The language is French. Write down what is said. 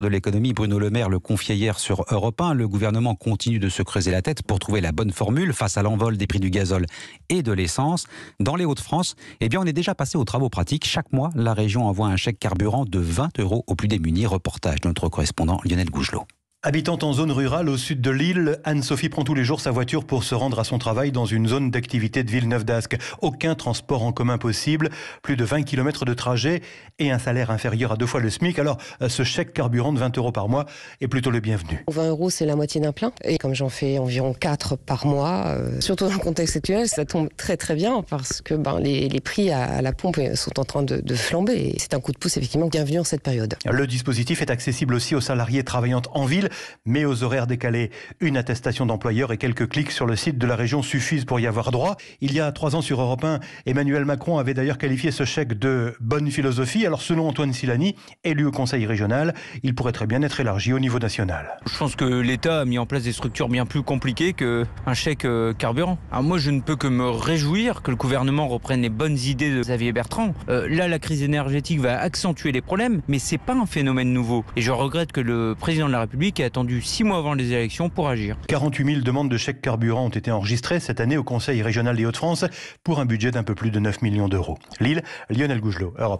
de l'économie, Bruno Le Maire le confiait hier sur Europe 1. Le gouvernement continue de se creuser la tête pour trouver la bonne formule face à l'envol des prix du gazole et de l'essence. Dans les Hauts-de-France, eh bien, on est déjà passé aux travaux pratiques. Chaque mois, la région envoie un chèque carburant de 20 euros aux plus démunis. Reportage de notre correspondant Lionel Gougelot. Habitante en zone rurale au sud de l'île, Anne-Sophie prend tous les jours sa voiture pour se rendre à son travail dans une zone d'activité de Villeneuve d'Ascq. Aucun transport en commun possible, plus de 20 km de trajet et un salaire inférieur à deux fois le SMIC. Alors euh, ce chèque carburant de 20 euros par mois est plutôt le bienvenu. 20 euros, c'est la moitié d'un plein. Et comme j'en fais environ 4 par mois, euh, surtout dans le contexte actuel, ça tombe très très bien parce que ben, les, prix à, la pompe sont en train de, de flamber. C'est un coup de pouce effectivement bienvenu en cette période. Le dispositif est accessible aussi aux salariés travaillant en ville mais aux horaires décalés. Une attestation d'employeur et quelques clics sur le site de la région suffisent pour y avoir droit. Il y a trois ans sur Europe 1, Emmanuel Macron avait d'ailleurs qualifié ce chèque de bonne philosophie. Alors selon Antoine Silani, élu au Conseil régional, il pourrait très bien être élargi au niveau national. Je pense que l'État a mis en place des structures bien plus compliquées qu'un chèque euh, carburant. Alors moi, je ne peux que me réjouir que le gouvernement reprenne les bonnes idées de Xavier Bertrand. Euh, là, la crise énergétique va accentuer les problèmes, mais c'est pas un phénomène nouveau. Et je regrette que le président de la République qui a attendu six mois avant les élections pour agir. 48 000 demandes de chèques carburant ont été enregistrées cette année au Conseil régional des Hauts-de-France pour un budget d'un peu plus de 9 millions d'euros. Lille, Lionel Gougelot, Europe.